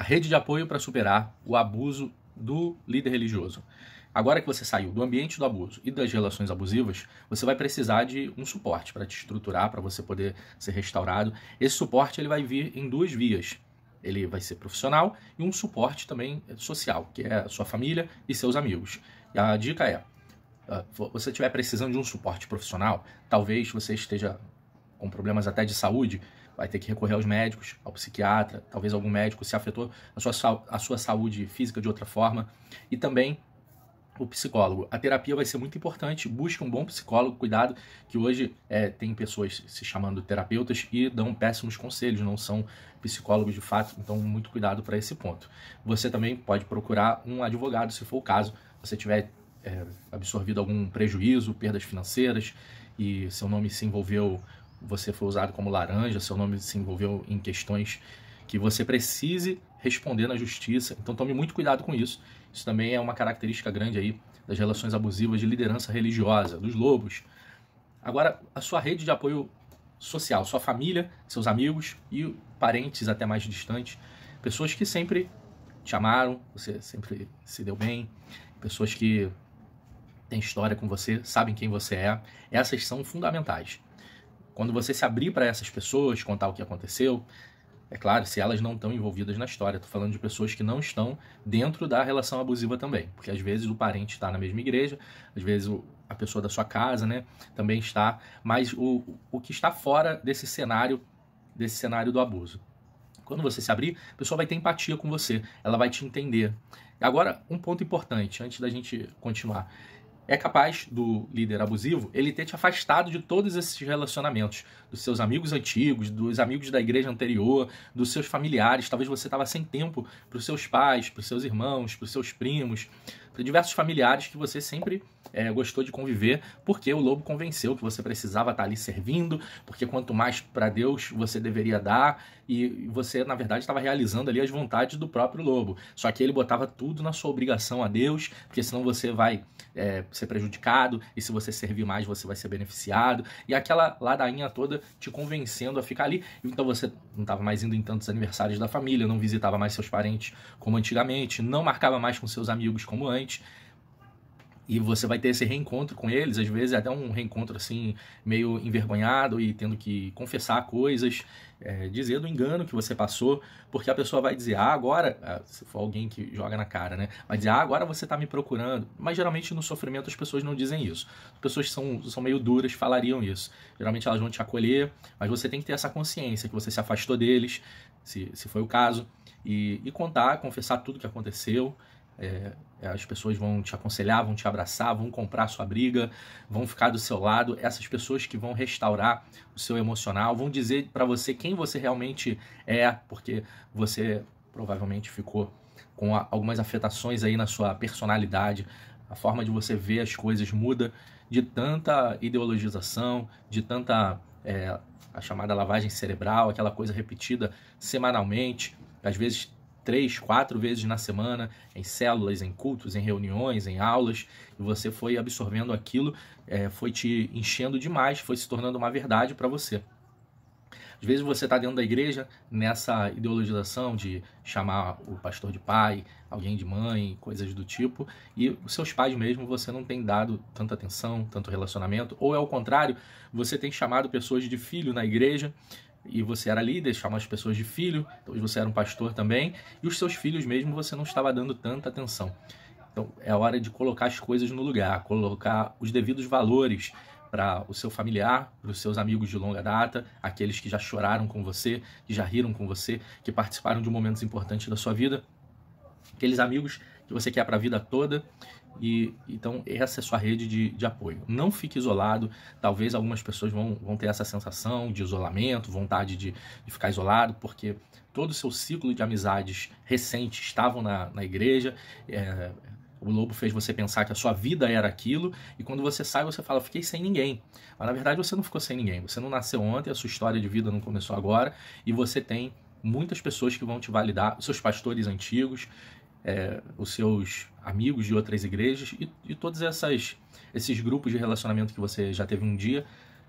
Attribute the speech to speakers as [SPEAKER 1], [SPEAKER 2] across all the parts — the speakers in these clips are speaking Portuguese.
[SPEAKER 1] a rede de apoio para superar o abuso do líder religioso. Agora que você saiu do ambiente do abuso e das relações abusivas, você vai precisar de um suporte para te estruturar, para você poder ser restaurado. Esse suporte ele vai vir em duas vias. Ele vai ser profissional e um suporte também social, que é sua família e seus amigos. E a dica é: ah, você estiver precisando de um suporte profissional, talvez você esteja com problemas até de saúde vai ter que recorrer aos médicos, ao psiquiatra, talvez algum médico se afetou a sua, a sua saúde física de outra forma, e também o psicólogo. A terapia vai ser muito importante, busque um bom psicólogo, cuidado, que hoje é, tem pessoas se chamando terapeutas e dão péssimos conselhos, não são psicólogos de fato, então muito cuidado para esse ponto. Você também pode procurar um advogado, se for o caso, você tiver é, absorvido algum prejuízo, perdas financeiras, e seu nome se envolveu você foi usado como laranja, seu nome se envolveu em questões que você precise responder na justiça. Então tome muito cuidado com isso. Isso também é uma característica grande aí das relações abusivas de liderança religiosa, dos lobos. Agora, a sua rede de apoio social, sua família, seus amigos e parentes até mais distantes, pessoas que sempre te amaram, você sempre se deu bem, pessoas que têm história com você, sabem quem você é, essas são fundamentais. Quando você se abrir para essas pessoas, contar o que aconteceu, é claro, se elas não estão envolvidas na história, estou falando de pessoas que não estão dentro da relação abusiva também, porque às vezes o parente está na mesma igreja, às vezes o, a pessoa da sua casa, né, também está, mas o, o que está fora desse cenário, desse cenário do abuso. Quando você se abrir, a pessoa vai ter empatia com você, ela vai te entender. Agora, um ponto importante, antes da gente continuar é capaz do líder abusivo ele ter te afastado de todos esses relacionamentos, dos seus amigos antigos, dos amigos da igreja anterior, dos seus familiares. Talvez você estava sem tempo para os seus pais, para os seus irmãos, para os seus primos, diversos familiares que você sempre é, gostou de conviver, porque o lobo convenceu que você precisava estar tá ali servindo, porque quanto mais para Deus você deveria dar, e você, na verdade, estava realizando ali as vontades do próprio lobo. Só que ele botava tudo na sua obrigação a Deus, porque senão você vai é, ser prejudicado, e se você servir mais, você vai ser beneficiado, e aquela ladainha toda te convencendo a ficar ali. Então você não estava mais indo em tantos aniversários da família, não visitava mais seus parentes como antigamente, não marcava mais com seus amigos como antes e você vai ter esse reencontro com eles, às vezes é até um reencontro assim, meio envergonhado e tendo que confessar coisas, é, dizer do engano que você passou, porque a pessoa vai dizer, ah, agora, ah, se for alguém que joga na cara, né? Vai dizer, ah, agora você está me procurando. Mas geralmente no sofrimento as pessoas não dizem isso. As pessoas são, são meio duras falariam isso. Geralmente elas vão te acolher, mas você tem que ter essa consciência que você se afastou deles, se, se foi o caso, e, e contar, confessar tudo que aconteceu é, é, as pessoas vão te aconselhar, vão te abraçar, vão comprar a sua briga, vão ficar do seu lado. Essas pessoas que vão restaurar o seu emocional, vão dizer para você quem você realmente é, porque você provavelmente ficou com algumas afetações aí na sua personalidade. A forma de você ver as coisas muda de tanta ideologização, de tanta é, a chamada lavagem cerebral, aquela coisa repetida semanalmente. Às vezes três, quatro vezes na semana, em células, em cultos, em reuniões, em aulas, e você foi absorvendo aquilo, é, foi te enchendo demais, foi se tornando uma verdade para você. Às vezes você está dentro da igreja nessa ideologização de chamar o pastor de pai, alguém de mãe, coisas do tipo, e os seus pais mesmo você não tem dado tanta atenção, tanto relacionamento, ou é o contrário, você tem chamado pessoas de filho na igreja, e você era líder, chamava as pessoas de filho, então você era um pastor também, e os seus filhos mesmo você não estava dando tanta atenção. Então é hora de colocar as coisas no lugar, colocar os devidos valores para o seu familiar, para os seus amigos de longa data, aqueles que já choraram com você, que já riram com você, que participaram de momentos importantes da sua vida, aqueles amigos que você quer para a vida toda e, então, essa é a sua rede de, de apoio. Não fique isolado. Talvez algumas pessoas vão, vão ter essa sensação de isolamento, vontade de, de ficar isolado, porque todo o seu ciclo de amizades recentes estavam na, na igreja. É, o lobo fez você pensar que a sua vida era aquilo, e quando você sai, você fala, fiquei sem ninguém. Mas na verdade você não ficou sem ninguém. Você não nasceu ontem, a sua história de vida não começou agora, e você tem muitas pessoas que vão te validar, seus pastores antigos, é, os seus amigos de outras igrejas e, e todos essas, esses grupos de relacionamento que você já teve um dia.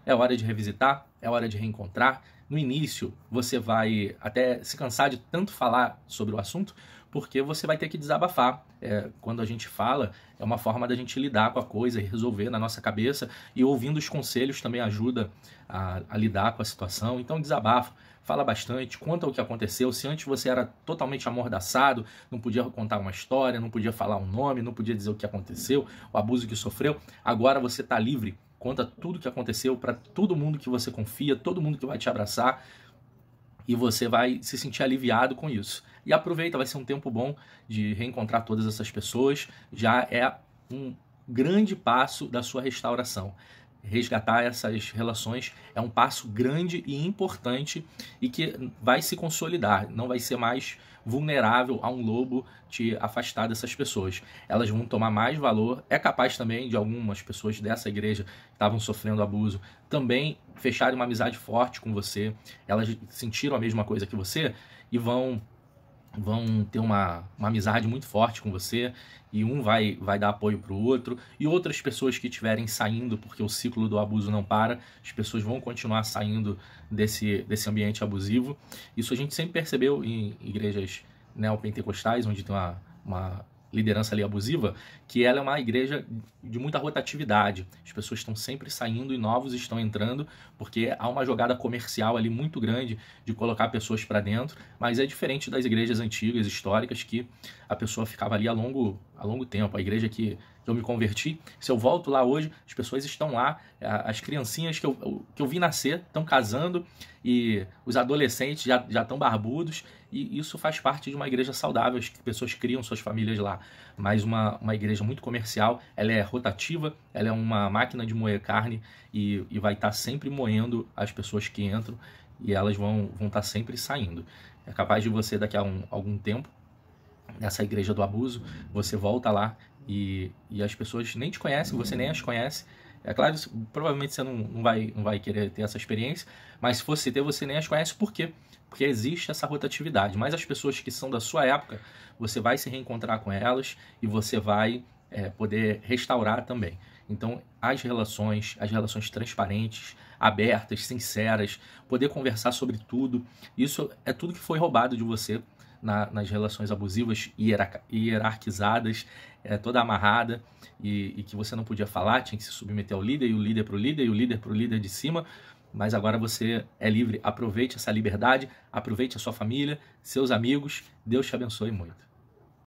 [SPEAKER 1] É hora de revisitar, é hora de reencontrar. No início, você vai até se cansar de tanto falar sobre o assunto, porque você vai ter que desabafar. É, quando a gente fala, é uma forma da gente lidar com a coisa e resolver na nossa cabeça. E ouvindo os conselhos também ajuda a, a lidar com a situação. Então, desabafa fala bastante, conta o que aconteceu. Se antes você era totalmente amordaçado, não podia contar uma história, não podia falar um nome, não podia dizer o que aconteceu, o abuso que sofreu, agora você está livre. Conta tudo o que aconteceu para todo mundo que você confia, todo mundo que vai te abraçar e você vai se sentir aliviado com isso. E aproveita, vai ser um tempo bom de reencontrar todas essas pessoas. Já é um grande passo da sua restauração. Resgatar essas relações é um passo grande e importante e que vai se consolidar, não vai ser mais vulnerável a um lobo te afastar dessas pessoas. Elas vão tomar mais valor. É capaz também de algumas pessoas dessa igreja que estavam sofrendo abuso também fecharem uma amizade forte com você. Elas sentiram a mesma coisa que você e vão vão ter uma, uma amizade muito forte com você e um vai, vai dar apoio para o outro e outras pessoas que estiverem saindo porque o ciclo do abuso não para as pessoas vão continuar saindo desse, desse ambiente abusivo isso a gente sempre percebeu em igrejas neopentecostais onde tem uma, uma liderança ali abusiva, que ela é uma igreja de muita rotatividade. As pessoas estão sempre saindo e novos estão entrando, porque há uma jogada comercial ali muito grande de colocar pessoas para dentro, mas é diferente das igrejas antigas, históricas, que a pessoa ficava ali a longo há longo tempo, a igreja que, que eu me converti. Se eu volto lá hoje, as pessoas estão lá, as criancinhas que eu, que eu vi nascer estão casando e os adolescentes já, já estão barbudos. E isso faz parte de uma igreja saudável, as pessoas criam suas famílias lá. Mas uma, uma igreja muito comercial, ela é rotativa, ela é uma máquina de moer carne e, e vai estar tá sempre moendo as pessoas que entram e elas vão estar vão tá sempre saindo. É capaz de você, daqui a um, algum tempo, essa igreja do abuso, você volta lá e, e as pessoas nem te conhecem, você nem as conhece. É claro, provavelmente você não, não, vai, não vai querer ter essa experiência, mas se você ter, você nem as conhece. Por quê? Porque existe essa rotatividade. Mas as pessoas que são da sua época, você vai se reencontrar com elas e você vai é, poder restaurar também. Então, as relações, as relações transparentes, abertas, sinceras, poder conversar sobre tudo, isso é tudo que foi roubado de você na, nas relações abusivas e hierarquizadas, é, toda amarrada, e, e, que você não podia falar, tinha que se submeter ao líder, e o líder para o líder, e o líder para o líder de cima. Mas agora você é livre. Aproveite essa liberdade, aproveite a sua família, seus amigos. Deus te abençoe muito.